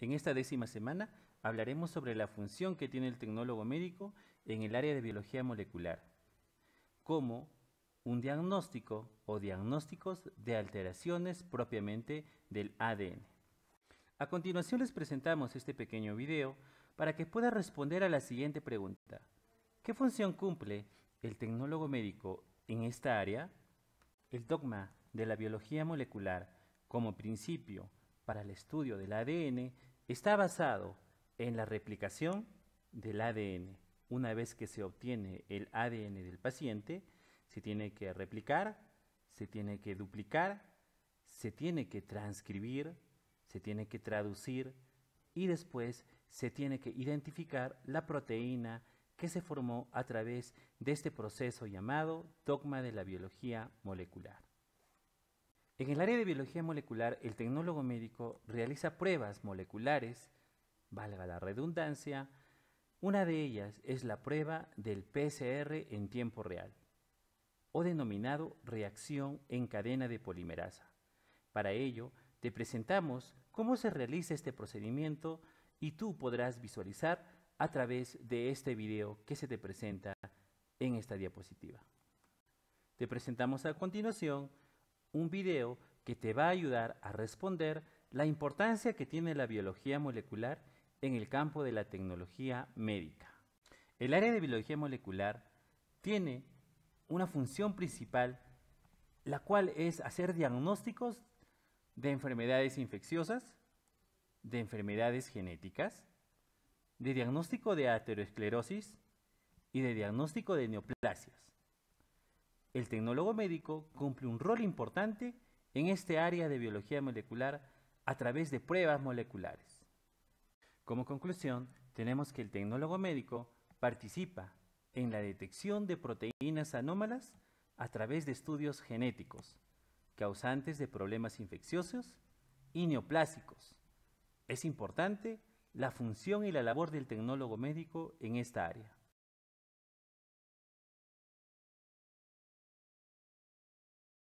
En esta décima semana hablaremos sobre la función que tiene el tecnólogo médico en el área de biología molecular, como un diagnóstico o diagnósticos de alteraciones propiamente del ADN. A continuación les presentamos este pequeño video para que pueda responder a la siguiente pregunta. ¿Qué función cumple el tecnólogo médico en esta área? El dogma de la biología molecular como principio para el estudio del ADN Está basado en la replicación del ADN. Una vez que se obtiene el ADN del paciente, se tiene que replicar, se tiene que duplicar, se tiene que transcribir, se tiene que traducir y después se tiene que identificar la proteína que se formó a través de este proceso llamado dogma de la biología molecular. En el área de biología molecular, el tecnólogo médico realiza pruebas moleculares, valga la redundancia, una de ellas es la prueba del PCR en tiempo real, o denominado reacción en cadena de polimerasa. Para ello, te presentamos cómo se realiza este procedimiento y tú podrás visualizar a través de este video que se te presenta en esta diapositiva. Te presentamos a continuación un video que te va a ayudar a responder la importancia que tiene la biología molecular en el campo de la tecnología médica. El área de biología molecular tiene una función principal, la cual es hacer diagnósticos de enfermedades infecciosas, de enfermedades genéticas, de diagnóstico de aterosclerosis y de diagnóstico de neoplasias. El tecnólogo médico cumple un rol importante en este área de biología molecular a través de pruebas moleculares. Como conclusión, tenemos que el tecnólogo médico participa en la detección de proteínas anómalas a través de estudios genéticos, causantes de problemas infecciosos y neoplásicos. Es importante la función y la labor del tecnólogo médico en esta área.